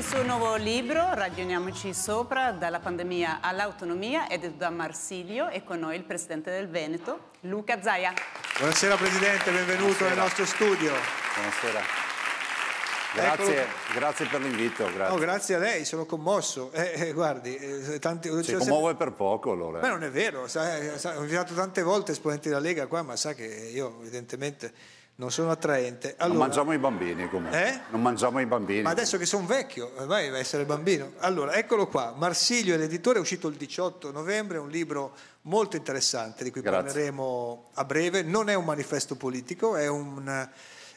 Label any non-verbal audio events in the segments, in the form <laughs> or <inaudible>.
il suo nuovo libro, Ragioniamoci sopra, dalla pandemia all'autonomia, edito da Marsilio e con noi il presidente del Veneto, Luca Zaia. Buonasera presidente, benvenuto Buonasera. nel nostro studio. Buonasera. Grazie, grazie, per l'invito. Grazie. No, grazie a lei, sono commosso. Eh, eh, guardi, eh, tanti, si cioè, commuove se... per poco allora. Ma non è vero, sa, eh, sa, ho invitato tante volte esponenti della Lega qua, ma sa che io evidentemente non sono attraente. Allora, non mangiamo i bambini comunque. Eh? Non mangiamo i bambini. Ma adesso che sono vecchio, ormai deve essere bambino. Allora, eccolo qua. Marsilio, è l'editore, è uscito il 18 novembre, un libro molto interessante di cui Grazie. parleremo a breve. Non è un manifesto politico, è un,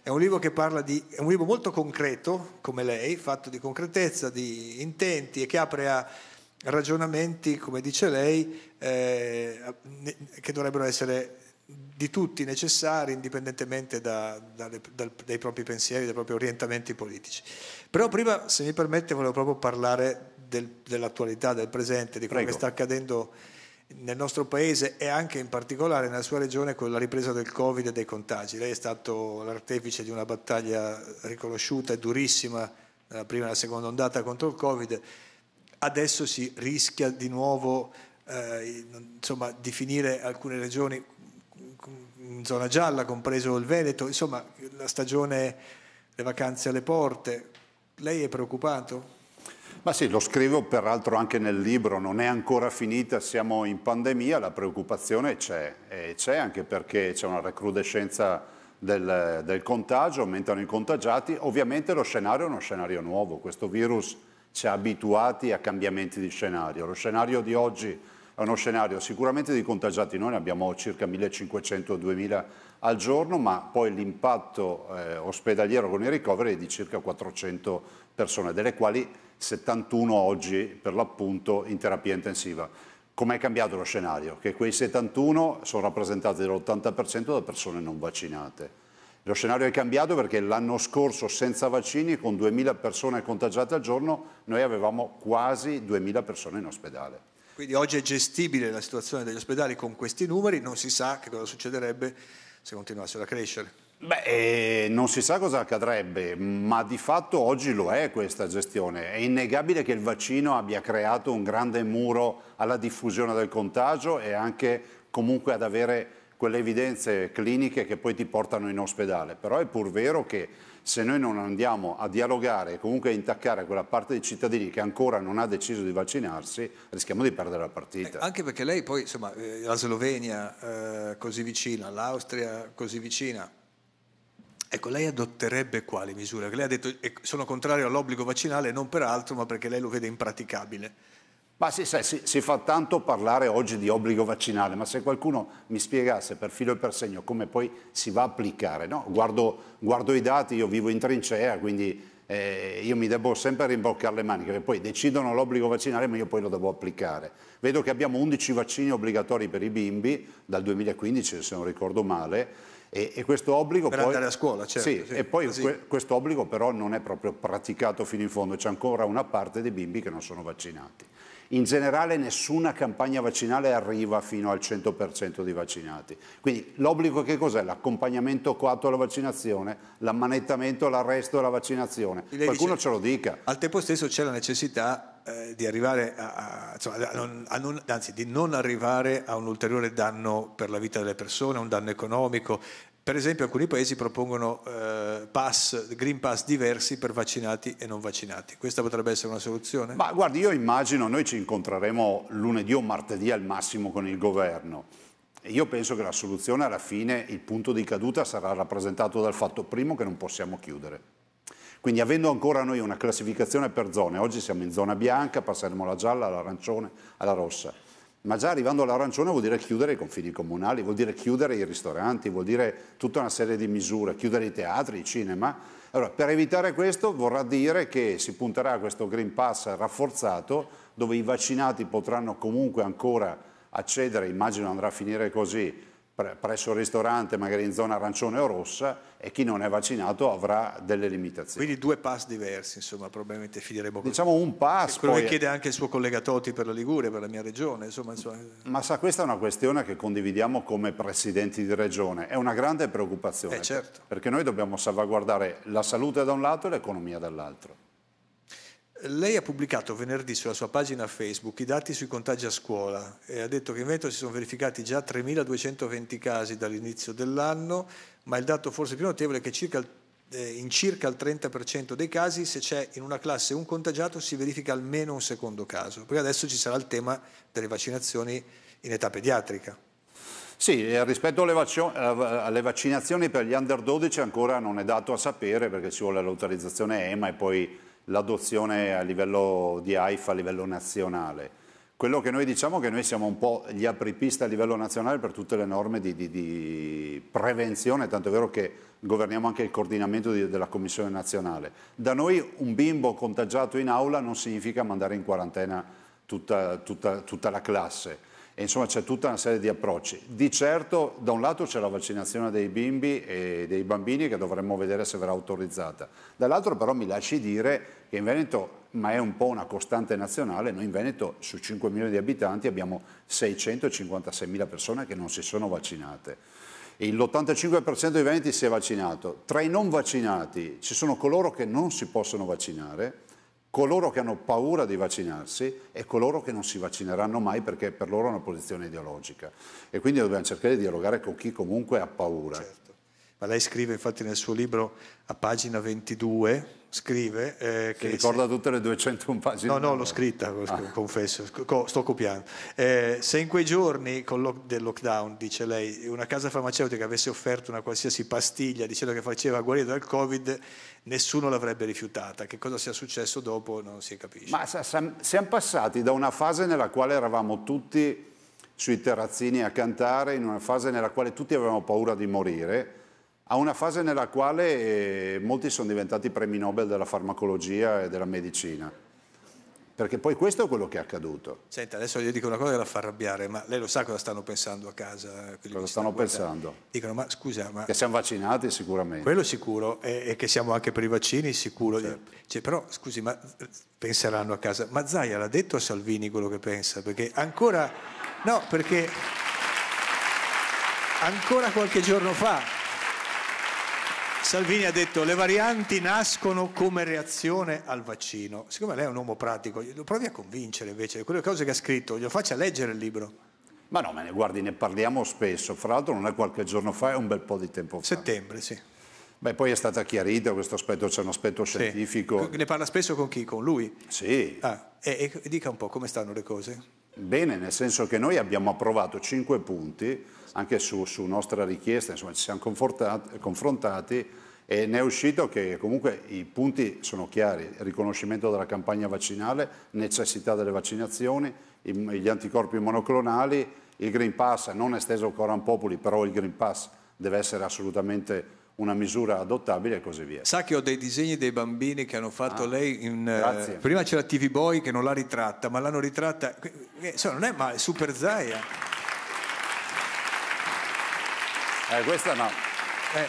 è un libro che parla di... è un libro molto concreto, come lei, fatto di concretezza, di intenti e che apre a ragionamenti, come dice lei, eh, che dovrebbero essere di tutti necessari indipendentemente da, da, da, dai propri pensieri, dai propri orientamenti politici. Però prima, se mi permette, volevo proprio parlare del, dell'attualità, del presente, di quello Prego. che sta accadendo nel nostro paese e anche in particolare nella sua regione con la ripresa del Covid e dei contagi. Lei è stato l'artefice di una battaglia riconosciuta e durissima nella eh, prima e la seconda ondata contro il Covid. Adesso si rischia di nuovo eh, insomma, di finire alcune regioni in zona gialla, compreso il Veneto, insomma la stagione, le vacanze alle porte. Lei è preoccupato? Ma sì, lo scrivo peraltro anche nel libro, non è ancora finita, siamo in pandemia, la preoccupazione c'è e c'è anche perché c'è una recrudescenza del, del, contagio, aumentano i contagiati, ovviamente lo scenario è uno scenario nuovo, questo virus ci ha abituati a cambiamenti di scenario, lo scenario di oggi è uno scenario sicuramente di contagiati, noi ne abbiamo circa 1500-2000 al giorno, ma poi l'impatto eh, ospedaliero con i ricoveri è di circa 400 persone, delle quali 71 oggi per l'appunto in terapia intensiva. Com'è cambiato lo scenario? Che quei 71 sono rappresentati dell'80% da persone non vaccinate. Lo scenario è cambiato perché l'anno scorso senza vaccini, con 2.000 persone contagiate al giorno, noi avevamo quasi 2.000 persone in ospedale. Quindi oggi è gestibile la situazione degli ospedali con questi numeri, non si sa che cosa succederebbe se continuassero a crescere. Beh, eh, non si sa cosa accadrebbe, ma di fatto oggi lo è questa gestione. È innegabile che il vaccino abbia creato un grande muro alla diffusione del contagio e anche comunque ad avere quelle evidenze cliniche che poi ti portano in ospedale. Però è pur vero che se noi non andiamo a dialogare e comunque a intaccare quella parte dei cittadini che ancora non ha deciso di vaccinarsi, rischiamo di perdere la partita. Eh, anche perché lei poi, insomma, eh, la Slovenia eh, così vicina, l'Austria così vicina, Ecco, lei adotterebbe quali misure? Lei ha detto eh, sono contrario all'obbligo vaccinale non per altro, ma perché lei lo vede impraticabile. Ma si, sa, si, si, fa tanto parlare oggi di obbligo vaccinale, ma se qualcuno mi spiegasse per filo e per segno come poi si va a applicare, no? guardo, guardo, i dati, io vivo in trincea, quindi eh, io mi devo sempre rimboccare le maniche, perché poi decidono l'obbligo vaccinale, ma io poi lo devo applicare. Vedo che abbiamo 11 vaccini obbligatori per i bimbi dal 2015, se non ricordo male, e, e, questo obbligo per poi, andare a scuola, certo. Sì, sì e poi que, questo obbligo però non è proprio praticato fino in fondo, c'è ancora una parte dei bimbi che non sono vaccinati. In generale nessuna campagna vaccinale arriva fino al 100% di vaccinati. Quindi l'obbligo che cos'è? L'accompagnamento coatto alla vaccinazione, l'ammanettamento, l'arresto alla vaccinazione. Lei Qualcuno dice, ce lo dica. Al tempo stesso c'è la necessità eh, di arrivare a, a, insomma, a, non, a non, anzi di non arrivare a un ulteriore danno per la vita delle persone, un danno economico, per esempio alcuni paesi propongono eh, pass, green pass diversi per vaccinati e non vaccinati. Questa potrebbe essere una soluzione? Ma guardi, io immagino, noi ci incontreremo lunedì o martedì al massimo con il governo. Io penso che la soluzione alla fine, il punto di caduta sarà rappresentato dal fatto primo che non possiamo chiudere. Quindi avendo ancora noi una classificazione per zone, oggi siamo in zona bianca, passeremo alla gialla, all'arancione, alla rossa ma già arrivando all'arancione vuol dire chiudere i confini comunali, vuol dire chiudere i ristoranti, vuol dire tutta una serie di misure, chiudere i teatri, i cinema. Allora, per evitare questo vorrà dire che si punterà a questo Green Pass rafforzato, dove i vaccinati potranno comunque ancora accedere, immagino andrà a finire così, presso il ristorante, magari in zona arancione o rossa, e chi non è vaccinato avrà delle limitazioni. Quindi due pass diversi, insomma, probabilmente finiremo con Diciamo un pass. Quello poi... che chiede anche il suo collega Toti per la Liguria, per la mia regione. Insomma, insomma... Ma sa, questa è una questione che condividiamo come presidenti di regione. È una grande preoccupazione. Eh, certo. Perché noi dobbiamo salvaguardare la salute da un lato e l'economia dall'altro lei ha pubblicato venerdì sulla sua pagina Facebook i dati sui contagi a scuola e ha detto che in Veneto si sono verificati già 3.220 casi dall'inizio dell'anno, ma il dato forse più notevole è che circa, eh, in circa il 30% dei casi se c'è in una classe un contagiato si verifica almeno un secondo caso, perché adesso ci sarà il tema delle vaccinazioni in età pediatrica. Sì, rispetto eh, alle, vaccinazioni per gli under 12 ancora non è dato a sapere perché ci vuole l'autorizzazione EMA e poi l'adozione a livello di AIFA, a livello nazionale. Quello che noi diciamo è che noi siamo un po' gli apripisti a livello nazionale per tutte le norme di, di, di prevenzione, tanto è vero che governiamo anche il coordinamento di, della Commissione nazionale. Da noi un bimbo contagiato in aula non significa mandare in quarantena tutta, tutta, tutta la classe e insomma c'è tutta una serie di approcci. Di certo da un lato c'è la vaccinazione dei bimbi e dei bambini che dovremmo vedere se verrà autorizzata, dall'altro però mi lasci dire che in Veneto, ma è un po' una costante nazionale, noi in Veneto su 5 milioni di abitanti abbiamo 656 mila persone che non si sono vaccinate. L'85% dei veneti si è vaccinato. Tra i non vaccinati ci sono coloro che non si possono vaccinare coloro che hanno paura di vaccinarsi e coloro che non si vaccineranno mai perché per loro è una posizione ideologica. E quindi dobbiamo cercare di dialogare con chi comunque ha paura. Certo ma lei scrive infatti nel suo libro a pagina 22, scrive... Eh, che ricorda se... tutte le 201 pagine? No, no, l'ho scritta, ah. confesso, sto copiando. Eh, se in quei giorni lo- del lockdown, dice lei, una casa farmaceutica avesse offerto una qualsiasi pastiglia dicendo che faceva guarire dal Covid, nessuno l'avrebbe rifiutata. Che cosa sia successo dopo non si capisce. Ma siamo passati da una fase nella quale eravamo tutti sui terrazzini a cantare, in una fase nella quale tutti avevamo paura di morire, a una fase nella quale eh, molti sono diventati premi Nobel della farmacologia e della medicina. Perché poi questo è quello che è accaduto. Senta, adesso io dico una cosa che la fa arrabbiare, ma lei lo sa cosa stanno pensando a casa? Cosa stanno pensando? Dicono, ma scusa, ma... Che siamo vaccinati sicuramente. Quello sicuro, e, che siamo anche per i vaccini sicuro. Certo. Cioè, però, scusi, ma eh, penseranno a casa, ma Zaia l'ha detto a Salvini quello che pensa? Perché ancora... No, perché... Ancora qualche giorno fa Salvini ha detto le varianti nascono come reazione al vaccino. Siccome lei è un uomo pratico, lo provi a convincere invece, quelle cose che ha scritto, glielo faccia leggere il libro. Ma no, ma ne, guardi, ne parliamo spesso, fra l'altro non è qualche giorno fa, è un bel po' di tempo fa. Settembre, sì. Beh, poi è stata chiarita questo aspetto, c'è un aspetto scientifico. Sì. Ne parla spesso con chi? Con lui? Sì. Ah, e, e dica un po' come stanno le cose bene, nel senso che noi abbiamo approvato 5 punti, anche su, su nostra richiesta, insomma ci siamo confrontati e ne è uscito che comunque i punti sono chiari, riconoscimento della campagna vaccinale, necessità delle vaccinazioni, gli anticorpi monoclonali, il Green Pass non esteso ancora a Popoli, però il Green Pass deve essere assolutamente una misura adottabile e così via. Sa che ho dei disegni dei bambini che hanno fatto ah, lei in, eh, prima c'era TV Boy che non l'ha ritratta, ma l'hanno ritratta. Insomma, eh, eh, non è male, Super Zaia. Eh, questa no. Eh,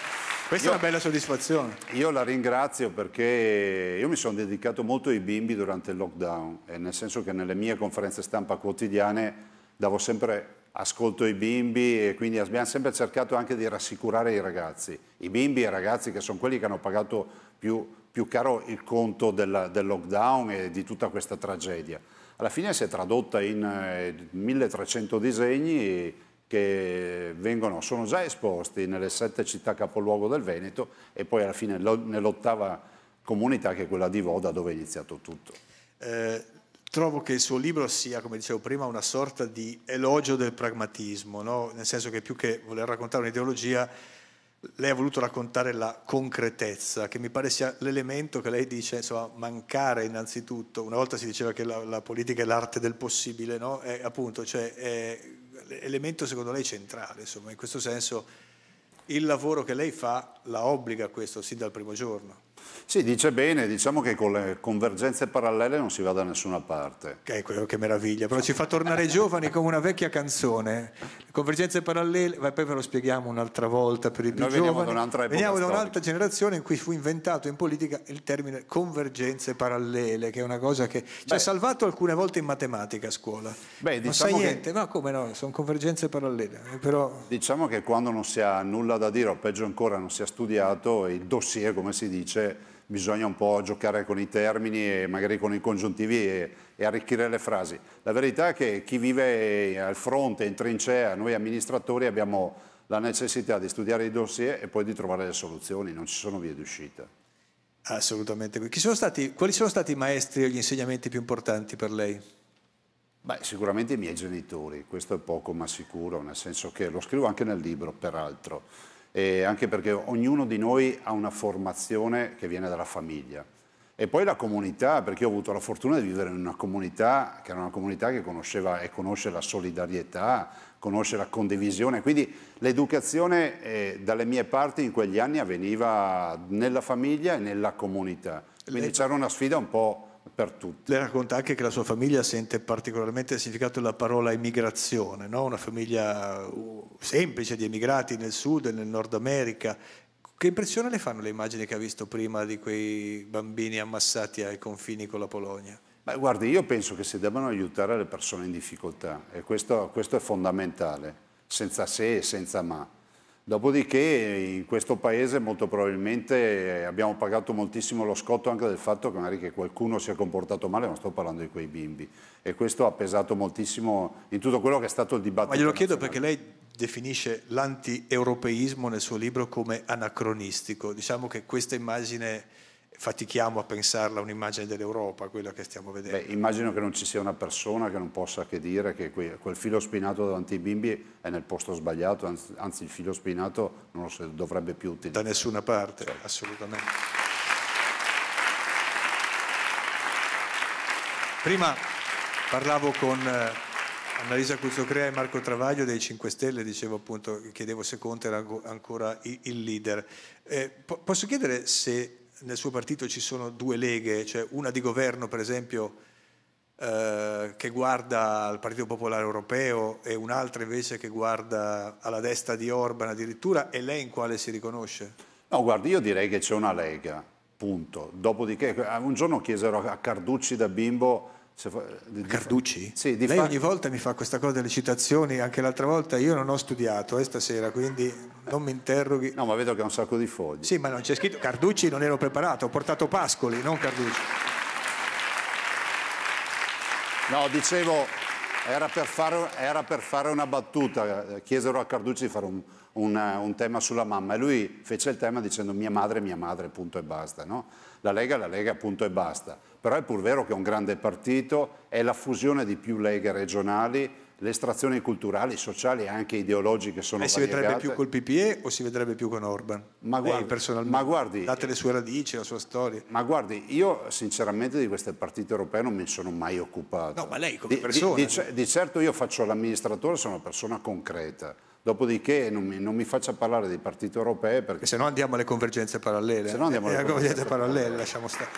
questa io, è una bella soddisfazione. Io la ringrazio perché io mi sono dedicato molto ai bimbi durante il lockdown, nel senso che nelle mie conferenze stampa quotidiane davo sempre ascolto i bimbi e quindi abbiamo sempre cercato anche di rassicurare i ragazzi, i bimbi e i ragazzi che sono quelli che hanno pagato più, più caro il conto del, del, lockdown e di tutta questa tragedia. Alla fine si è tradotta in 1300 eh, disegni che vengono, sono già esposti nelle sette città capoluogo del Veneto e poi alla fine nell'ottava comunità che è quella di Voda dove è iniziato tutto. Eh trovo che il suo libro sia, come dicevo prima, una sorta di elogio del pragmatismo, no? nel senso che più che voler raccontare un'ideologia, lei ha voluto raccontare la concretezza, che mi pare sia l'elemento che lei dice, insomma, mancare innanzitutto. Una volta si diceva che la, la politica è l'arte del possibile, no? È, appunto, cioè, è l'elemento secondo lei centrale, insomma, in questo senso il lavoro che lei fa la obbliga a questo sin dal primo giorno. Sì, dice bene, diciamo che con le convergenze parallele non si va da nessuna parte. Che è quello che meraviglia, però ci fa tornare giovani come una vecchia canzone. Convergenze parallele, ma poi ve lo spieghiamo un'altra volta per i più Noi giovani. Veniamo da un'altra epoca Veniamo da un'altra generazione in cui fu inventato in politica il termine convergenze parallele, che è una cosa che ci Beh. ha salvato alcune volte in matematica a scuola. Beh, diciamo non sai niente, ma come no, sono convergenze parallele. Eh, però... Diciamo che quando non si ha nulla da dire, o peggio ancora non si è studiato, il dossier, come si dice, bisogna un po' giocare con i termini e magari con i congiuntivi e, e arricchire le frasi. La verità è che chi vive al fronte, in trincea, noi amministratori abbiamo la necessità di studiare i dossier e poi di trovare le soluzioni, non ci sono vie d'uscita. Assolutamente. Sono stati, quali sono stati i maestri o gli insegnamenti più importanti per lei? Beh, sicuramente i miei genitori, questo è poco ma sicuro, nel senso che lo scrivo anche nel libro, peraltro eh, anche perché ognuno di noi ha una formazione che viene dalla famiglia. E poi la comunità, perché ho avuto la fortuna di vivere in una comunità che era una comunità che conosceva e conosce la solidarietà, conosce la condivisione, quindi l'educazione eh, dalle mie parti in quegli anni avveniva nella famiglia e nella comunità. Quindi c'era una sfida un po' per tutti. Lei racconta anche che la sua famiglia sente particolarmente il significato della parola emigrazione, no? una famiglia uh, semplice di emigrati nel sud e nel nord America. Che impressione le fanno le immagini che ha visto prima di quei bambini ammassati ai confini con la Polonia? Beh, guardi, io penso che si debbano aiutare le persone in difficoltà e questo, questo è fondamentale, senza se e senza ma. Dopodiché in questo paese molto probabilmente eh, abbiamo pagato moltissimo lo scotto anche del fatto che magari che qualcuno si è comportato male, non sto parlando di quei bimbi, e questo ha pesato moltissimo in tutto quello che è stato il dibattito. Ma glielo chiedo perché lei definisce l'anti-europeismo nel suo libro come anacronistico, diciamo che questa immagine fatichiamo a pensarla un'immagine dell'Europa, quella che stiamo vedendo. Beh, immagino che non ci sia una persona che non possa che dire che quel filo spinato davanti ai bimbi è nel posto sbagliato, anzi il filo spinato non lo dovrebbe più utilizzare. Da nessuna parte, certo. assolutamente. Prima parlavo con eh, Annalisa Cuzzocrea e Marco Travaglio dei 5 Stelle, dicevo appunto, chiedevo se Conte era ancora il leader. Eh, posso chiedere se nel suo partito ci sono due leghe, cioè una di governo per esempio eh, che guarda al Partito Popolare Europeo e un'altra invece che guarda alla destra di Orban addirittura, e lei in quale si riconosce? No, guardi, io direi che c'è una lega, punto. Dopodiché un giorno chiesero a Carducci da bimbo eh, di, Carducci? Sì, Lei fa... ogni volta mi fa questa cosa delle citazioni, anche l'altra volta io non ho studiato eh, stasera, quindi non mi interroghi. No, ma vedo che ha un sacco di fogli. Sì, ma non c'è scritto Carducci, non ero preparato, ho portato Pascoli, non Carducci. No, dicevo, era per fare, era per fare una battuta, eh, chiesero a Carducci di fare un, un, eh, un tema sulla mamma e lui fece il tema dicendo mia madre, mia madre, punto e basta, no? la Lega è la Lega appunto e basta. Però è pur vero che è un grande partito, è la fusione di più leghe regionali, le estrazioni culturali, sociali e anche ideologiche sono e si vedrebbe più col PPE o si vedrebbe più con Orban? Ma guardi, ma guardi, date le sue radici, la sua storia. Ma guardi, io sinceramente di queste partite europee non mi sono mai occupato. No, ma lei come persona. Di, di, di, di certo io faccio l'amministratore, sono una persona concreta Dopodiché non mi, non mi, faccia parlare di partiti europei perché... Se no andiamo alle convergenze parallele. Se no andiamo alle, alle eh, convergenze parallele, lasciamo stare.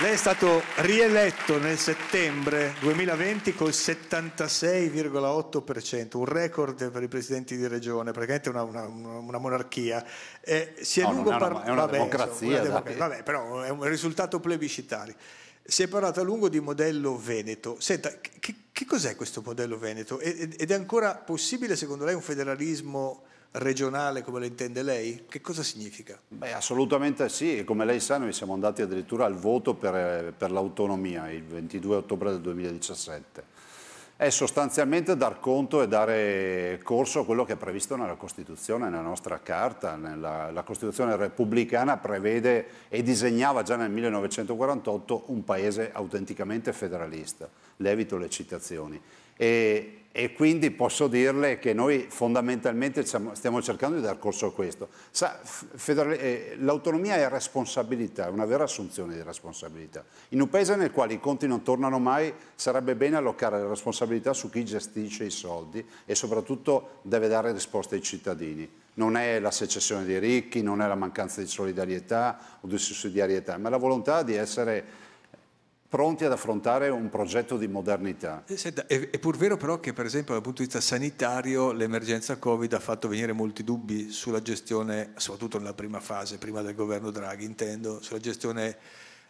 Lei è stato rieletto nel settembre 2020 col 76,8%, un record per i presidenti di regione, praticamente una, una, una monarchia. Eh, si è no, lungo par- è una vabbè, democrazia. Insomma, una vabbè, però è un risultato plebiscitario. Si è parlato a lungo di modello veneto. Senta, che, che cos'è questo modello veneto? Ed è ancora possibile secondo lei un federalismo regionale come lo intende lei? Che cosa significa? Beh, assolutamente sì, come lei sa noi siamo andati addirittura al voto per, eh, per l'autonomia il 22 ottobre del 2017 è sostanzialmente dar conto e dare corso a quello che è previsto nella Costituzione, nella nostra Carta. Nella, la Costituzione repubblicana prevede e disegnava già nel 1948 un paese autenticamente federalista. Levito le citazioni. E e quindi posso dirle che noi fondamentalmente stiamo cercando di dar corso a questo. Eh, l'autonomia è responsabilità, è una vera assunzione di responsabilità. In un paese nel quale i conti non tornano mai sarebbe bene allocare la responsabilità su chi gestisce i soldi e soprattutto deve dare risposte ai cittadini. Non è la secessione dei ricchi, non è la mancanza di solidarietà o di sussidiarietà, ma la volontà di essere pronti ad affrontare un progetto di modernità. Eh, senta, è, è, pur vero però che per esempio dal punto di vista sanitario l'emergenza Covid ha fatto venire molti dubbi sulla gestione, soprattutto nella prima fase, prima del governo Draghi intendo, sulla gestione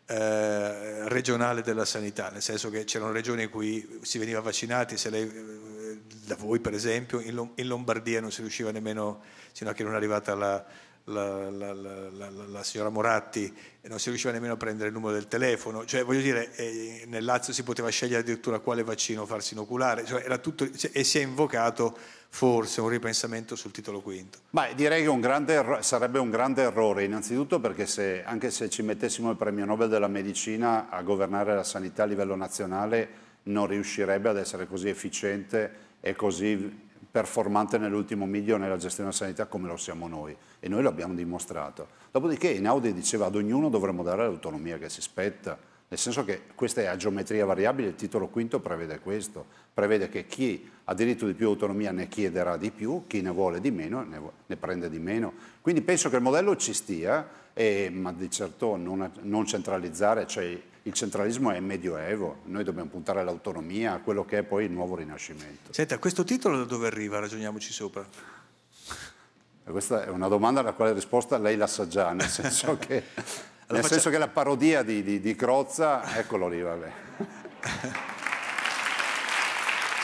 eh, regionale della sanità, nel senso che c'erano regioni in cui si veniva vaccinati, se lei, eh, da voi per esempio, in, Lombardia non si riusciva nemmeno, sino a che non è arrivata la la, la, la, la, signora Moratti non si riusciva nemmeno a prendere il numero del telefono, cioè voglio dire, eh, nel Lazio si poteva scegliere addirittura quale vaccino farsi inoculare, cioè, era tutto, cioè, e si è invocato forse un ripensamento sul titolo quinto. Ma direi che un grande, sarebbe un grande errore, innanzitutto perché se, anche se ci mettessimo il premio Nobel della medicina a governare la sanità a livello nazionale non riuscirebbe ad essere così efficiente e così performante nell'ultimo miglio nella gestione della sanità come lo siamo noi e noi lo abbiamo dimostrato. Dopodiché in Audi diceva ad ognuno dovremmo dare l'autonomia che si spetta, nel senso che questa è a geometria variabile, il titolo quinto prevede questo, prevede che chi ha diritto di più autonomia ne chiederà di più, chi ne vuole di meno ne, ne prende di meno. Quindi penso che il modello ci stia, e, ma di certo non, non centralizzare, cioè il centralismo è medioevo, noi dobbiamo puntare all'autonomia, a quello che è poi il nuovo rinascimento. Senta, questo titolo da dove arriva? Ragioniamoci sopra. Eh, questa è una domanda alla quale risposta lei la sa già, nel senso <laughs> che, allora nel faccia... senso che la parodia di, di, di Crozza, eccolo lì, vabbè. <laughs>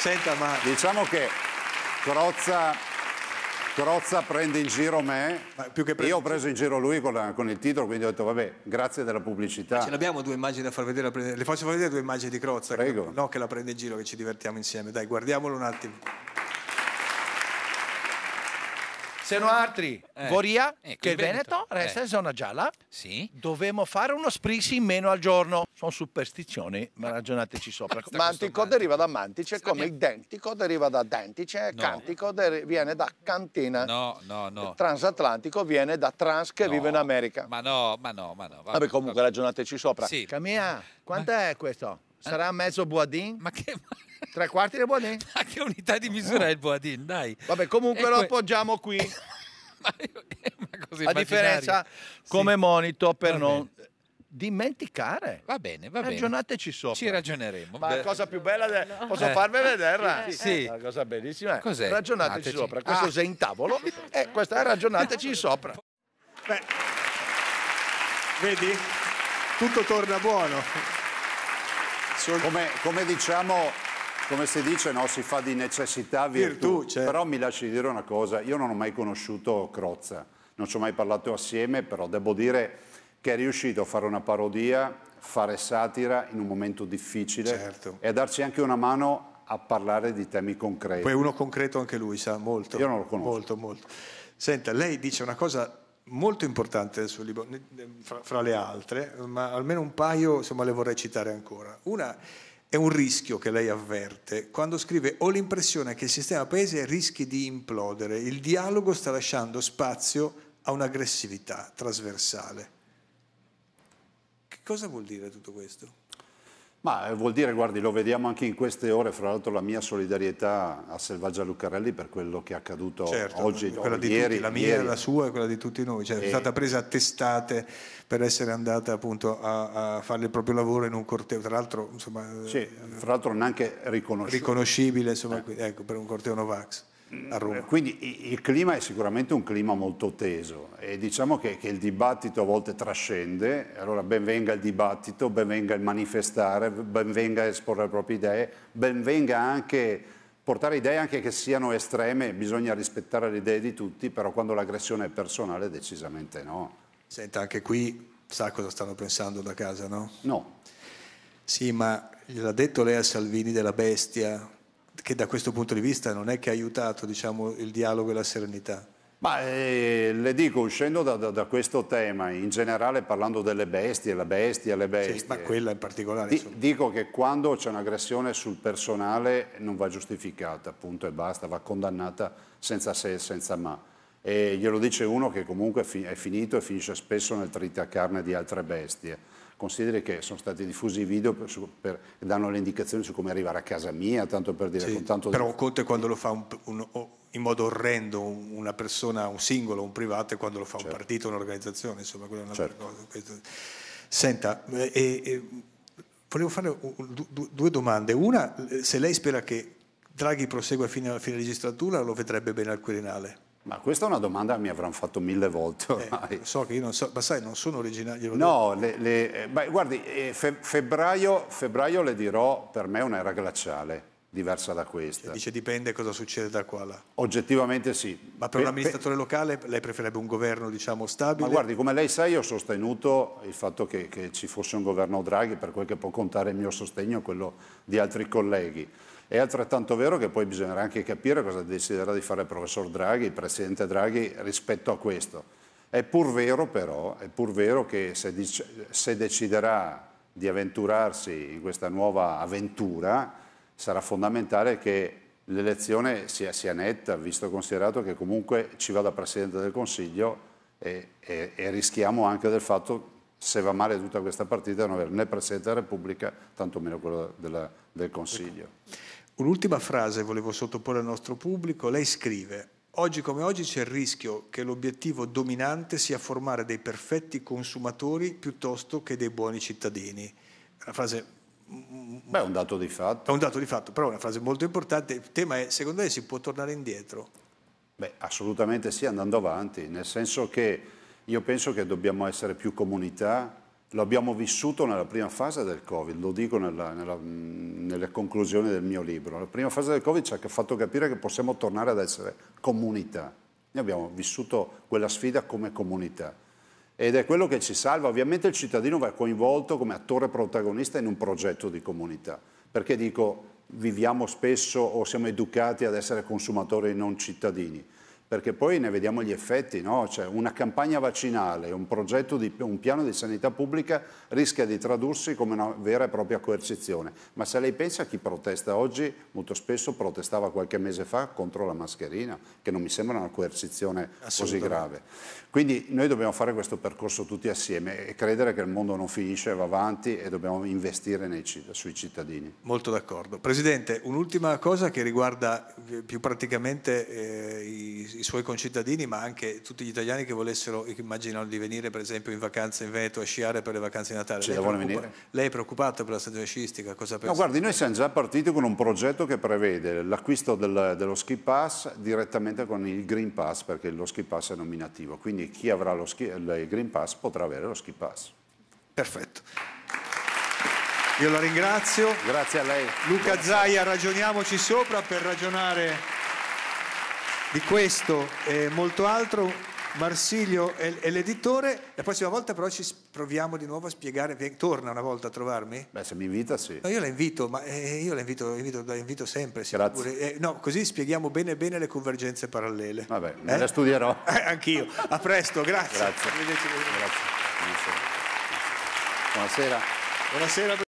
Senta, ma... Diciamo che Crozza Crozza prende in giro me, io ho preso in giro lui con, la, con, il titolo, quindi ho detto vabbè, grazie della pubblicità. Ma ce l'abbiamo due immagini da far vedere, le faccio vedere due immagini di Crozza, Prego. Che, no che la prende in giro, che ci divertiamo insieme, dai guardiamolo un attimo. Siamo altri, eh. Voria, ecco, che il Veneto, Veneto resta eh. in zona gialla, sì. dovevamo fare uno sprissi in meno al giorno sono superstizioni, ma eh. ragionateci sopra. Mantico deriva da mantice, sì, come identico deriva da dentice, no. cantico viene da cantina. No, no, no. Eh, transatlantico viene da trans che no. vive in America. Ma no, ma no, ma no. Vabbè, vabbè comunque vabbè. ragionateci sopra. Sì. Camia, quanto ma... è questo? Eh? Sarà mezzo Boadin? Ma che... <laughs> Tre quarti del Boadin? <laughs> Ma che unità di misura è il Boadin, dai. Vabbè, comunque e lo que... appoggiamo qui. <laughs> ma io... ma a differenza come monito per Va non dimenticare. Va bene, va bene. Ragionateci sopra. Ci ragioneremo. Ma la cosa più bella, de- posso eh. farvi vedere? Sì, sì. La cosa bellissima Cos'è? ragionateci Nateci. Ah, sopra. Questo ah. sei in tavolo <laughs> e eh, questa è ragionateci <laughs> sopra. Beh, vedi? Tutto torna buono. Come, come diciamo come si dice, no? si fa di necessità virtù. virtù certo. Però mi lasci dire una cosa, io non ho mai conosciuto Crozza, non ci ho mai parlato assieme, però devo dire che è riuscito a fare una parodia, fare satira in un momento difficile certo. e a darci anche una mano a parlare di temi concreti. Poi uno concreto anche lui, sa molto. Io non lo conosco. Molto, molto. Senta, lei dice una cosa molto importante del suo libro, fra, fra le altre, ma almeno un paio insomma, le vorrei citare ancora. Una è un rischio che lei avverte quando scrive ho l'impressione che il sistema paese rischi di implodere, il dialogo sta lasciando spazio a un'aggressività trasversale cosa vuol dire tutto questo? Ma eh, vuol dire, guardi, lo vediamo anche in queste ore, fra l'altro la mia solidarietà a Selvaggia Lucarelli per quello che è accaduto certo, oggi, quella o di ieri, tutti, la mia, ieri. la sua e quella di tutti noi, cioè e... è stata presa a testate per essere andata appunto a, a fare il proprio lavoro in un corteo, tra l'altro insomma... Sì, eh, fra l'altro neanche riconoscibile. Riconoscibile, insomma, eh. ecco, per un corteo Novax a Roma. Quindi il clima è sicuramente un clima molto teso e diciamo che, che il dibattito a volte trascende, allora ben venga il dibattito, ben venga il manifestare, ben benvenga esporre le proprie idee, ben venga anche portare idee anche che siano estreme, bisogna rispettare le idee di tutti, però quando l'aggressione è personale decisamente no. Senta, anche qui sa cosa stanno pensando da casa, no? No. Sì, ma l'ha detto lei a Salvini della bestia, che da questo punto di vista non è che ha aiutato diciamo, il dialogo e la serenità. Ma eh, le dico, uscendo da, da, da, questo tema, in generale parlando delle bestie, la bestia, le bestie... Sì, ma quella in particolare. Di, dico che quando c'è un'aggressione sul personale non va giustificata, punto e basta, va condannata senza se e senza ma e glielo dice uno che comunque è finito e finisce spesso nel tritacarne di altre bestie. Consideri che sono stati diffusi i video per, per, che danno le indicazioni su come arrivare a casa mia, tanto per dire... Sì, tanto però un conto è quando lo fa un, un, in modo orrendo una persona, un singolo, un privato, e quando lo fa certo. un partito, un'organizzazione, insomma, quella è un'altra certo. cosa. Questo. Senta, eh, eh, volevo fare due domande. Una, eh, se lei spera che Draghi prosegua fino alla fine della legislatura, lo vedrebbe bene al Quirinale. Ma questa è una domanda che mi avranno fatto mille volte eh, ormai. Eh, so che io non so, ma sai, non sono originale. No, le, le, eh, beh, guardi, eh, fe, febbraio, febbraio, le dirò, per me è un'era glaciale, diversa da questa. Cioè, dice dipende cosa succede da qua là. Oggettivamente sì. Ma per, per un amministratore per... locale lei preferirebbe un governo, diciamo, stabile? Ma guardi, come lei sa, io ho sostenuto il fatto che, che ci fosse un governo Draghi, per quel che può contare il mio sostegno e quello di altri colleghi. È altrettanto vero che poi bisognerà anche capire cosa deciderà di fare il professor Draghi, il presidente Draghi, rispetto a questo. È pur vero però, pur vero che se, dice, se deciderà di avventurarsi in questa nuova avventura, sarà fondamentale che l'elezione sia, sia, netta, visto e considerato che comunque ci vada Presidente del Consiglio e, e, e, rischiamo anche del fatto, se va male tutta questa partita, non avere né Presidente della Repubblica, tantomeno quello della, del Consiglio. Ecco. Un'ultima frase volevo sottoporre al nostro pubblico. Lei scrive, oggi come oggi c'è il rischio che l'obiettivo dominante sia formare dei perfetti consumatori piuttosto che dei buoni cittadini. Una frase... Beh, è un dato di fatto. È un dato di fatto, però è una frase molto importante. Il tema è, secondo lei si può tornare indietro? Beh, assolutamente sì, andando avanti, nel senso che io penso che dobbiamo essere più comunità lo abbiamo vissuto nella prima fase del Covid, lo dico nella, nella, nelle conclusioni del mio libro. La prima fase del Covid ci ha fatto capire che possiamo tornare ad essere comunità. Noi abbiamo vissuto quella sfida come comunità ed è quello che ci salva. Ovviamente il cittadino va coinvolto come attore protagonista in un progetto di comunità. Perché dico viviamo spesso o siamo educati ad essere consumatori e non cittadini perché poi ne vediamo gli effetti, no? cioè una campagna vaccinale, un, di, un, piano di sanità pubblica rischia di tradursi come una vera e propria coercizione, ma se lei pensa a chi protesta oggi, molto spesso protestava qualche mese fa contro la mascherina, che non mi sembra una coercizione così grave. Quindi noi dobbiamo fare questo percorso tutti assieme e credere che il mondo non finisce, va avanti e dobbiamo investire nei, sui cittadini. Molto d'accordo. Presidente, un'ultima cosa che riguarda eh, più praticamente eh, i i suoi concittadini, ma anche tutti gli italiani che volessero, che immaginano di venire per esempio in vacanza in Veneto a sciare per le vacanze di Natale. Lei è, preoccupa- lei, è preoccupato per la stagione sciistica? Cosa pensa? No, guardi, noi siamo già partiti con un progetto che prevede l'acquisto del, dello ski pass direttamente con il Green Pass, perché lo ski pass è nominativo, quindi chi avrà lo ski, il Green Pass potrà avere lo ski pass. Perfetto. Io la ringrazio. Grazie a lei. Luca Grazie. Zaia, ragioniamoci sopra per ragionare di questo e molto altro Marsilio è, l'editore. La prossima volta però ci proviamo di nuovo a spiegare. Torna una volta a trovarmi? Beh, se mi invita, sì. No, io la invito, ma eh, io la invito, invito, la invito sempre. Grazie. Eh, no, così spieghiamo bene bene le convergenze parallele. Vabbè, eh? la studierò. <laughs> Eh, anch'io. A presto, grazie. grazie. Arrivederci. Grazie. Buonasera. Buonasera.